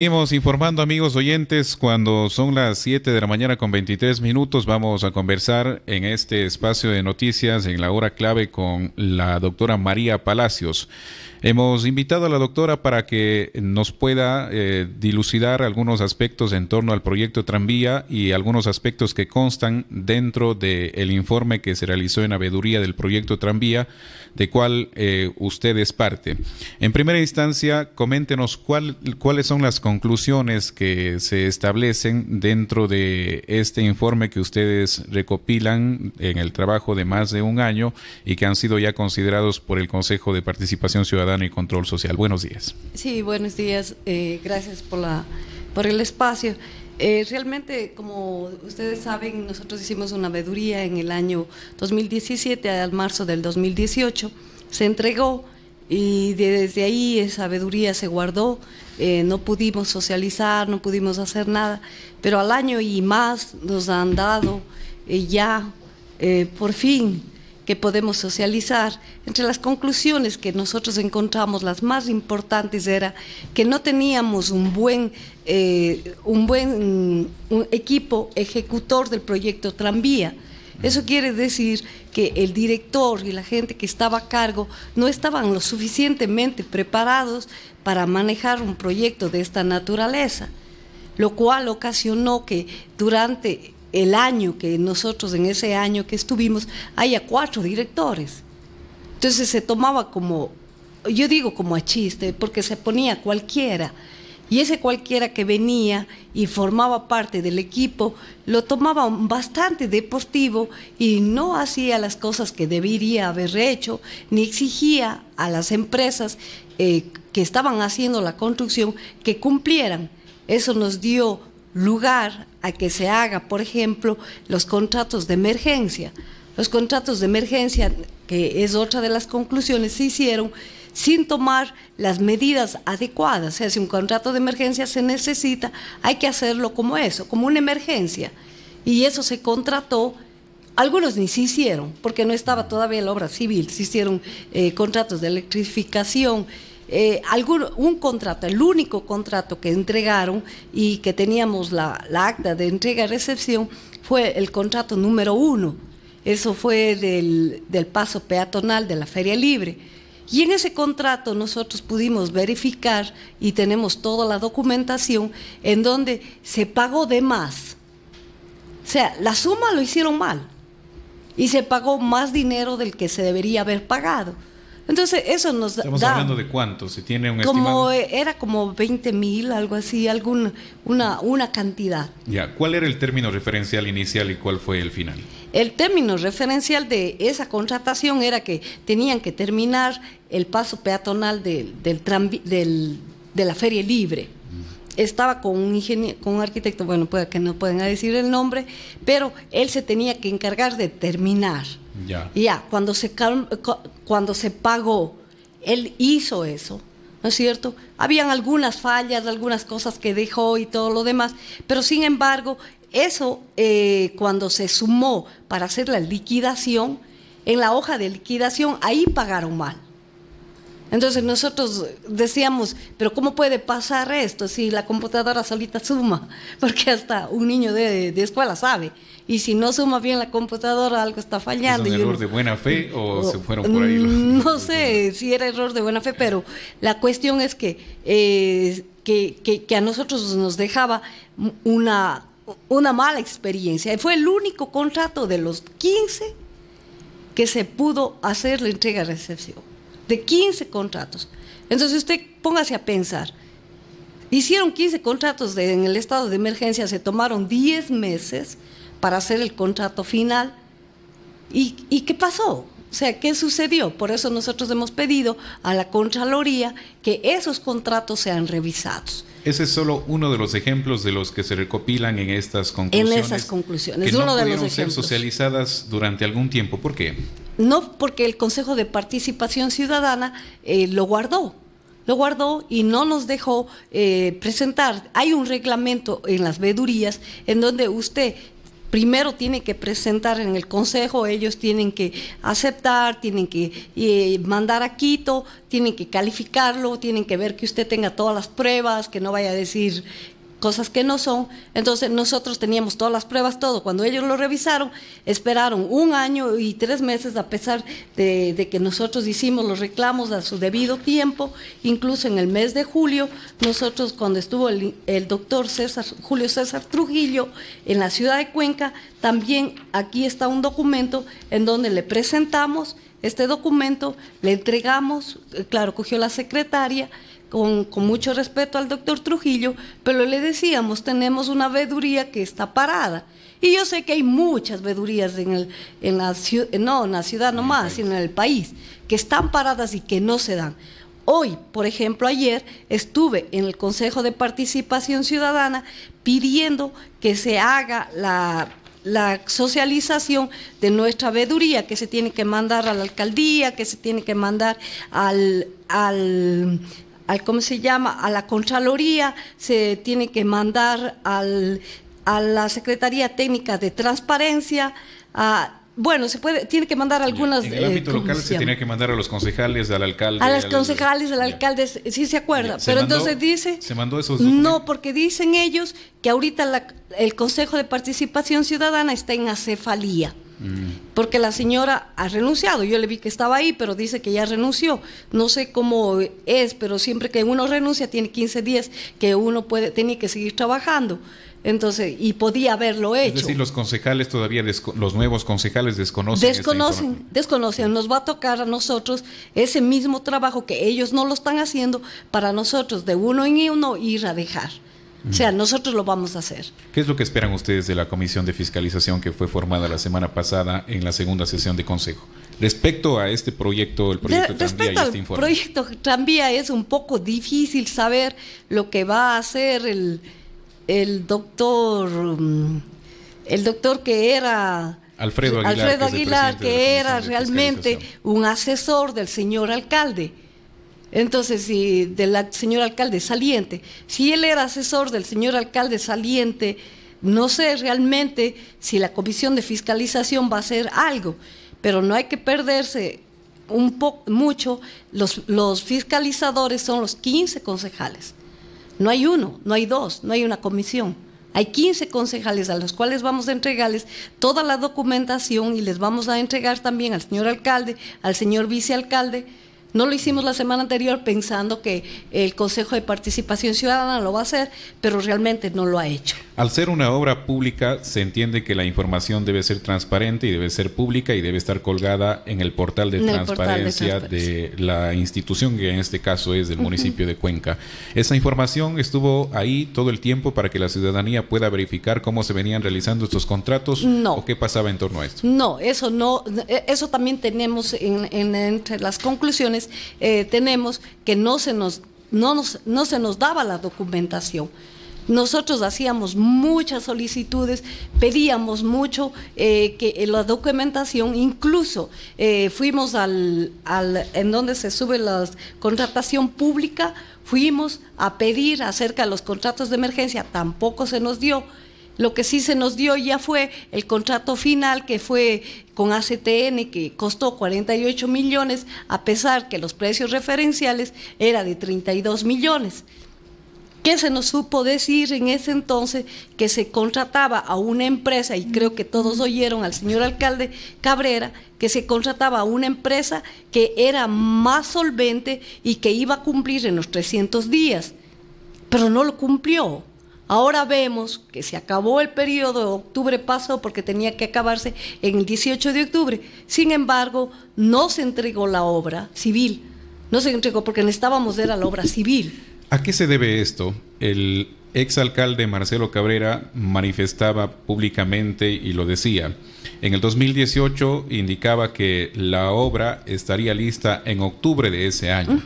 Seguimos informando amigos oyentes, cuando son las 7 de la mañana con 23 minutos vamos a conversar en este espacio de noticias en la hora clave con la doctora María Palacios. Hemos invitado a la doctora para que nos pueda eh, dilucidar algunos aspectos en torno al proyecto tranvía y algunos aspectos que constan dentro del informe que se realizó en Aveduría del proyecto tranvía de cual eh, usted es parte. En primera instancia, coméntenos cuáles son las conclusiones que se establecen dentro de este informe que ustedes recopilan en el trabajo de más de un año y que han sido ya considerados por el Consejo de Participación Ciudadana y Control Social. Buenos días. Sí, buenos días. Eh, gracias por, la, por el espacio. Eh, realmente, como ustedes saben, nosotros hicimos una veeduría en el año 2017 al marzo del 2018. Se entregó y desde ahí esa veeduría se guardó, eh, no pudimos socializar, no pudimos hacer nada, pero al año y más nos han dado eh, ya, por fin, que podemos socializar. Entre las conclusiones que nosotros encontramos, las más importantes era que no teníamos un buen, eh, un buen equipo ejecutor del proyecto Tranvía. Eso quiere decir que el director y la gente que estaba a cargo no estaban lo suficientemente preparados para manejar un proyecto de esta naturaleza, lo cual ocasionó que durante el año que nosotros, en ese año que estuvimos, haya cuatro directores. Entonces se tomaba como, yo digo como a chiste, porque se ponía cualquiera. Y ese cualquiera que venía y formaba parte del equipo lo tomaba bastante deportivo y no hacía las cosas que debería haber hecho, ni exigía a las empresas eh, que estaban haciendo la construcción que cumplieran. Eso nos dio lugar a que se haga, por ejemplo, los contratos de emergencia. Los contratos de emergencia, que es otra de las conclusiones, se hicieron sin tomar las medidas adecuadas. O sea, si un contrato de emergencia se necesita, hay que hacerlo como eso, como una emergencia. Y eso se contrató algunos ni se hicieron, porque no estaba todavía la obra civil, se hicieron eh, contratos de electrificación, eh, un contrato, el único contrato que entregaron y que teníamos la, acta de entrega-recepción fue el contrato número uno. Eso fue del, del paso peatonal de la Feria Libre. Y en ese contrato nosotros pudimos verificar y tenemos toda la documentación en donde se pagó de más. O sea, la suma lo hicieron mal y se pagó más dinero del que se debería haber pagado. Entonces, eso nos da. Estamos hablando de cuánto, si tiene un como, Era como 20 mil, algo así, algún, una, una cantidad. Ya, ¿cuál era el término referencial inicial y cuál fue el final? El término referencial de esa contratación era que tenían que terminar el paso peatonal del, del, de la feria libre estaba con un, ingeniero, con un arquitecto, bueno, que no pueden decir el nombre, pero él se tenía que encargar de terminar. Ya. cuando, se, cuando se pagó, él hizo eso, ¿no es cierto? Habían algunas fallas, algunas cosas que dejó y todo lo demás, pero sin embargo, eso eh, cuando se sumó para hacer la liquidación, en la hoja de liquidación, ahí pagaron mal. Entonces nosotros decíamos, pero ¿cómo puede pasar esto si la computadora solita suma? Porque hasta un niño de, escuela sabe. Y si no suma bien la computadora, algo está fallando. ¿Es un error de buena fe o, se fueron por ahí? No sé si era error de buena fe, pero la cuestión es eh, que, que, a nosotros nos dejaba una, una mala experiencia. Fue el único contrato de los 15 que se pudo hacer la entrega-recepción de 15 contratos. Entonces usted póngase a pensar. Hicieron 15 contratos en el estado de emergencia, se tomaron 10 meses para hacer el contrato final. ¿Y, y qué pasó? O sea, ¿qué sucedió? Por eso nosotros hemos pedido a la Contraloría que esos contratos sean revisados. Ese es solo uno de los ejemplos de los que se recopilan en estas conclusiones. En esas conclusiones, que uno de los ejemplos. ser socializadas durante algún tiempo. ¿Por qué? No, porque el Consejo de Participación Ciudadana eh, lo guardó lo guardó y no nos dejó eh, presentar. Hay un reglamento en las vedurías en donde usted primero tiene que presentar en el Consejo, ellos tienen que aceptar, tienen que eh, mandar a Quito, tienen que calificarlo, tienen que ver que usted tenga todas las pruebas, que no vaya a decir cosas que no son. Entonces nosotros teníamos todas las pruebas, todo. Cuando ellos lo revisaron, esperaron un año y tres meses a pesar de, que nosotros hicimos los reclamos a su debido tiempo. Incluso en el mes de julio, nosotros cuando estuvo el, doctor César, Julio César Trujillo en la ciudad de Cuenca, también aquí está un documento en donde le presentamos este documento, le entregamos, eh, claro, cogió la secretaria con, mucho respeto al doctor Trujillo, pero le decíamos, tenemos una veduría que está parada. Y yo sé que hay muchas vedurías en, el, en la ciudad, eh, no, en la ciudad nomás, sino en el país, que están paradas y que no se dan. Hoy, por ejemplo, ayer estuve en el Consejo de Participación Ciudadana pidiendo que se haga la socialización de nuestra veduría, que se tiene que mandar a la alcaldía, que se tiene que mandar al al ¿cómo se llama? A la Contraloría, se tiene que mandar al, a la Secretaría Técnica de Transparencia, a bueno, se puede, tiene que mandar algunas. En el ámbito eh, local se, tiene que mandar a los concejales, al alcalde. A los concejales, al alcalde, sí se acuerda. pero entonces dice. Se mandó esos No, porque dicen ellos que ahorita el Consejo de Participación Ciudadana está en acefalía. Mm. Porque la señora ha renunciado. Yo le vi que estaba ahí, pero dice que ya renunció. No sé cómo es, pero siempre que uno renuncia tiene 15 días que uno puede, tiene que seguir trabajando. Entonces, y podía haberlo hecho. Es decir, los concejales todavía, los nuevos concejales desconocen. Desconocen, desconocen. Nos va a tocar a nosotros ese mismo trabajo que ellos no lo están haciendo para nosotros de uno en uno ir a dejar. O sea, nosotros lo vamos a hacer. ¿Qué es lo que esperan ustedes de la comisión de fiscalización que fue formada la semana pasada en la segunda sesión de consejo? Respecto a este proyecto, el proyecto de, Tranvía este Al proyecto es un poco difícil saber lo que va a hacer el, doctor, mm, el doctor que era... Alfredo Aguilar, que era realmente un asesor del señor alcalde entonces, si del señor alcalde saliente, si él era asesor del señor alcalde saliente, no sé realmente si la comisión de fiscalización va a hacer algo, pero no hay que perderse un poco mucho. Los, los fiscalizadores son los 15 concejales. No hay uno, no hay dos, no hay una comisión. Hay 15 concejales a los cuales vamos a entregarles toda la documentación y les vamos a entregar también al señor alcalde, al señor vicealcalde no lo hicimos la semana anterior pensando que el Consejo de Participación Ciudadana lo va a hacer, pero realmente no lo ha hecho. Al ser una obra pública, se entiende que la información debe ser transparente y debe ser pública y debe estar colgada en el portal de, transparencia, de la institución, que en este caso es del municipio de Cuenca. Esa información estuvo ahí todo el tiempo para que la ciudadanía pueda verificar cómo se venían realizando estos contratos no. o qué pasaba en torno a esto. No, eso no, e-, eso también tenemos en, entre las conclusiones eh, tenemos que no se nos, no se nos daba la documentación. Nosotros hacíamos muchas solicitudes, pedíamos mucho eh, que eh, la documentación, incluso fuimos al, al, en donde se sube la contratación pública, fuimos a pedir acerca de los contratos de emergencia, tampoco se nos dio. Lo que sí se nos dio ya fue el contrato final que fue con ACTN que costó 48 millones, a pesar que los precios referenciales era de 32 millones. ¿Qué se nos supo decir en ese entonces que se contrataba a una empresa, y creo que todos oyeron al señor alcalde Cabrera, que se contrataba a una empresa que era más solvente y que iba a cumplir en los 300 días, pero no lo cumplió. Ahora vemos que se acabó el periodo de octubre pasado porque tenía que acabarse en el 18 de octubre. Sin embargo, no se entregó la obra civil. No se entregó porque necesitábamos a la obra civil. ¿A qué se debe esto? El exalcalde Marcelo Cabrera manifestaba públicamente y lo decía. En el 2018 indicaba que la obra estaría lista en octubre de ese año.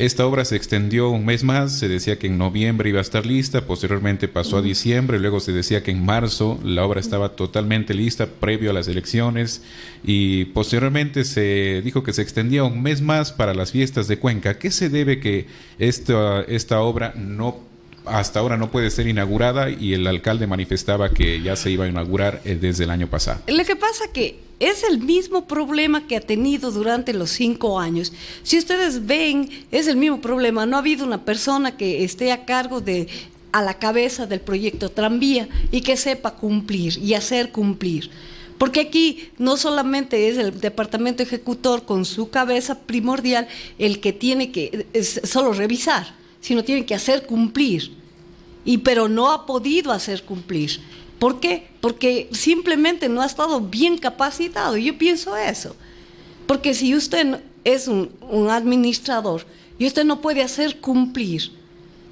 Esta obra se extendió un mes más, se decía que en noviembre iba a estar lista, posteriormente pasó a diciembre, luego se decía que en marzo la obra estaba totalmente lista previo a las elecciones y posteriormente se dijo que se extendía un mes más para las fiestas de Cuenca. ¿Qué se debe que esta, esta obra no hasta ahora no puede ser inaugurada y el alcalde manifestaba que ya se iba a inaugurar eh, desde el año pasado. Lo que pasa que es el mismo problema que ha tenido durante los cinco años. Si ustedes ven, es el mismo problema. No ha habido una persona que esté a cargo de a la cabeza del proyecto tranvía y que sepa cumplir y hacer cumplir. Porque aquí no solamente es el departamento ejecutor con su cabeza primordial el que tiene que solo revisar sino tiene que hacer cumplir. Y pero no ha podido hacer cumplir. ¿Por qué? Porque simplemente no ha estado bien capacitado. Yo pienso eso. Porque si usted es un, administrador y usted no puede hacer cumplir,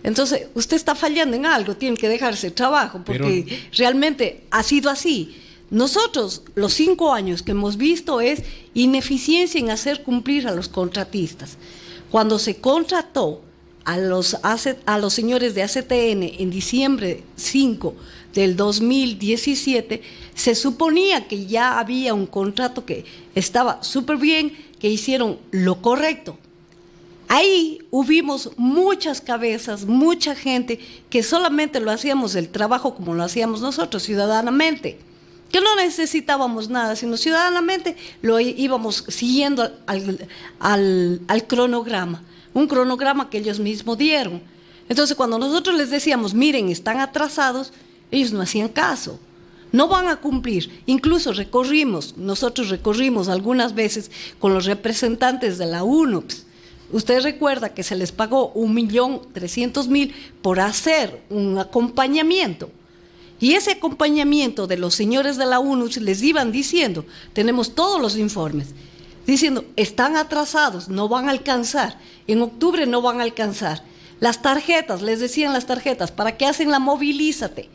entonces usted está fallando en algo, tiene que dejarse el trabajo, porque realmente ha sido así. Nosotros, los cinco años que hemos visto es ineficiencia en hacer cumplir a los contratistas. Cuando se contrató a los, a los señores de ACTN en diciembre 5 del 2017, se suponía que ya había un contrato que estaba súper bien, que hicieron lo correcto. Ahí hubimos muchas cabezas, mucha gente que solamente lo hacíamos el trabajo como lo hacíamos nosotros, ciudadanamente, que no necesitábamos nada, sino ciudadanamente lo íbamos siguiendo al, al cronograma un cronograma que ellos mismos dieron. Entonces, cuando nosotros les decíamos, miren, están atrasados, ellos no hacían caso. No van a cumplir. Incluso recorrimos, nosotros recorrimos algunas veces con los representantes de la UNOPS. Usted recuerda que se les pagó un millón mil por hacer un acompañamiento. Y ese acompañamiento de los señores de la UNOPS les iban diciendo, tenemos todos los informes diciendo, están atrasados, no van a alcanzar, en octubre no van a alcanzar. Las tarjetas, les decían las tarjetas, ¿para qué hacen la movilízate?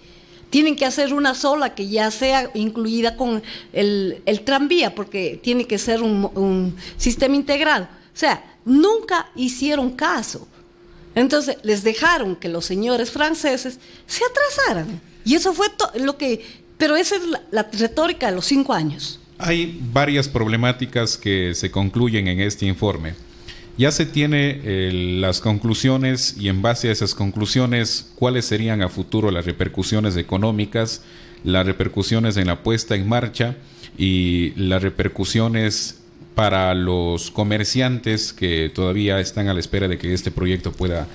Tienen que hacer una sola que ya sea incluida con el, tranvía, porque tiene que ser un, sistema integrado. O sea, nunca hicieron caso. Entonces les dejaron que los señores franceses se atrasaran. Y eso fue lo que... Pero esa es la retórica de los cinco años. Hay varias problemáticas que se concluyen en este informe. Ya se tiene eh, las conclusiones y en base a esas conclusiones, cuáles serían a futuro las repercusiones económicas, las repercusiones en la puesta en marcha y las repercusiones para los comerciantes que todavía están a la espera de que este proyecto pueda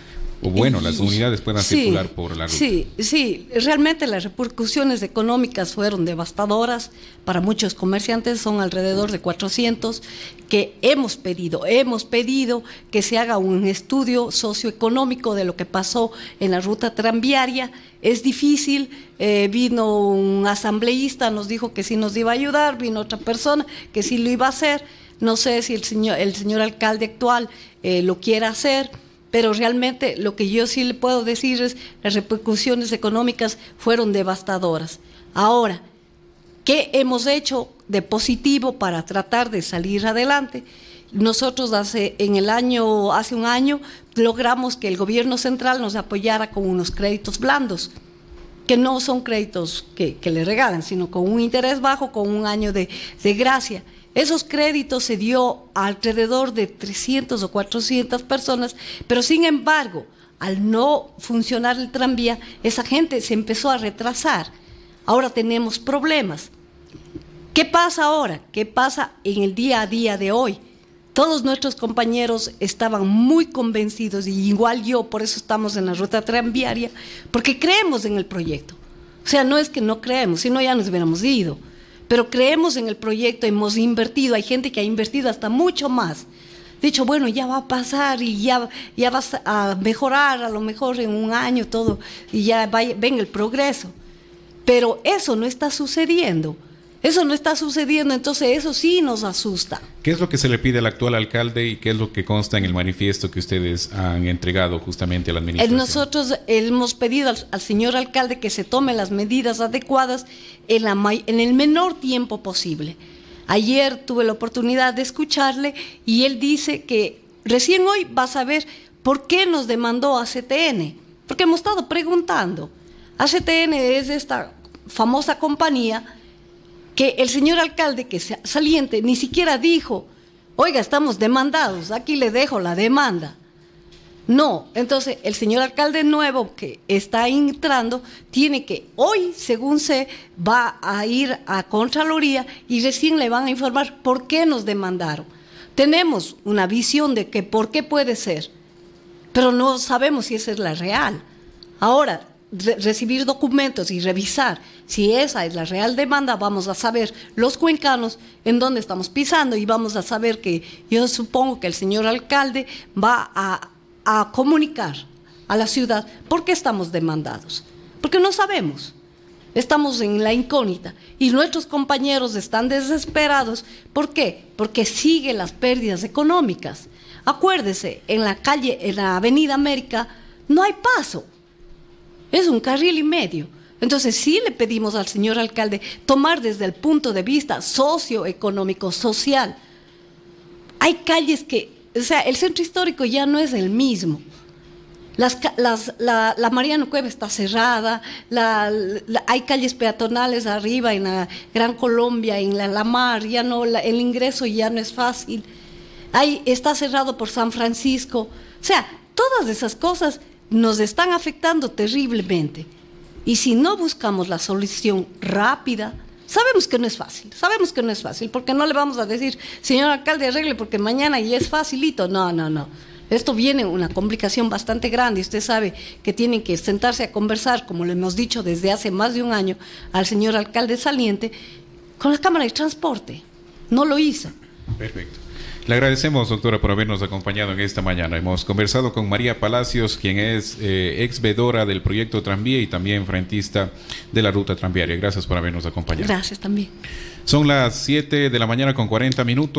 o bueno, las unidades puedan circular por la ruta. Sí, sí, realmente las repercusiones económicas fueron devastadoras para muchos comerciantes, son alrededor de 400 que hemos pedido, hemos pedido que se haga un estudio socioeconómico de lo que pasó en la ruta tranviaria. Es difícil, eh, vino un asambleísta, nos dijo que sí nos iba a ayudar, vino otra persona que sí lo iba a hacer. No sé si el señor, el señor alcalde actual eh, lo quiera hacer pero realmente lo que yo sí le puedo decir es las repercusiones económicas fueron devastadoras. Ahora, ¿qué hemos hecho de positivo para tratar de salir adelante? Nosotros hace en el año hace un año logramos que el gobierno central nos apoyara con unos créditos blandos que no son créditos que, le regalan, sino con un interés bajo, con un año de, de gracia. Esos créditos se dio a alrededor de 300 o 400 personas, pero sin embargo, al no funcionar el tranvía, esa gente se empezó a retrasar. Ahora tenemos problemas. ¿Qué pasa ahora? ¿Qué pasa en el día a día de hoy? Todos nuestros compañeros estaban muy convencidos, y igual yo, por eso estamos en la ruta tranviaria, porque creemos en el proyecto. O sea, no es que no creemos, sino ya nos hubiéramos ido pero creemos en el proyecto, hemos invertido, hay gente que ha invertido hasta mucho más. Dicho, bueno, ya va a pasar y ya, ya vas a mejorar a lo mejor en un año todo y ya ven el progreso. Pero eso no está sucediendo. Eso no está sucediendo, entonces eso sí nos asusta. ¿Qué es lo que se le pide al actual alcalde y qué es lo que consta en el manifiesto que ustedes han entregado justamente a la eh, administración? Nosotros hemos pedido al, señor alcalde que se tome las medidas adecuadas en, la, en el menor tiempo posible. Ayer tuve la oportunidad de escucharle y él dice que recién hoy va a saber por qué nos demandó a CTN, porque hemos estado preguntando. ACTN es esta famosa compañía que el señor alcalde que saliente ni siquiera dijo, oiga, estamos demandados, aquí le dejo la demanda. No, entonces el señor alcalde nuevo que está entrando tiene que hoy, según se va a ir a Contraloría y recién le van a informar por qué nos demandaron. Tenemos una visión de que por qué puede ser, pero no sabemos si esa es la real. Ahora, recibir documentos y revisar si esa es la real demanda, vamos a saber los cuencanos en dónde estamos pisando y vamos a saber que yo supongo que el señor alcalde va a, comunicar a la ciudad por qué estamos demandados. Porque no sabemos. Estamos en la incógnita y nuestros compañeros están desesperados. ¿Por qué? Porque siguen las pérdidas económicas. Acuérdese, en la calle, en la Avenida América, no hay paso. Es un carril y medio. Entonces sí le pedimos al señor alcalde tomar desde el punto de vista socioeconómico, social. Hay calles que, o sea, el centro histórico ya no es el mismo. la, Mariano Cueva está cerrada, hay calles peatonales arriba en la Gran Colombia, en la, Mar, ya no, el ingreso ya no es fácil. Hay, está cerrado por San Francisco. O sea, todas esas cosas nos están afectando terriblemente. Y si no buscamos la solución rápida, Sabemos que no es fácil, sabemos que no es fácil, porque no le vamos a decir, señor alcalde, arregle porque mañana y es facilito. No, no, no. Esto viene una complicación bastante grande y usted sabe que tienen que sentarse a conversar, como le hemos dicho desde hace más de un año al señor alcalde saliente, con la Cámara de Transporte. No lo hizo. Perfecto. Le agradecemos, doctora, por habernos acompañado en esta mañana. Hemos conversado con María Palacios, quien es exvedora eh, ex vedora del proyecto Tranvía y también frentista de la ruta tranviaria. Gracias por habernos acompañado. Gracias también. Son las 7 de la mañana con 40 minutos.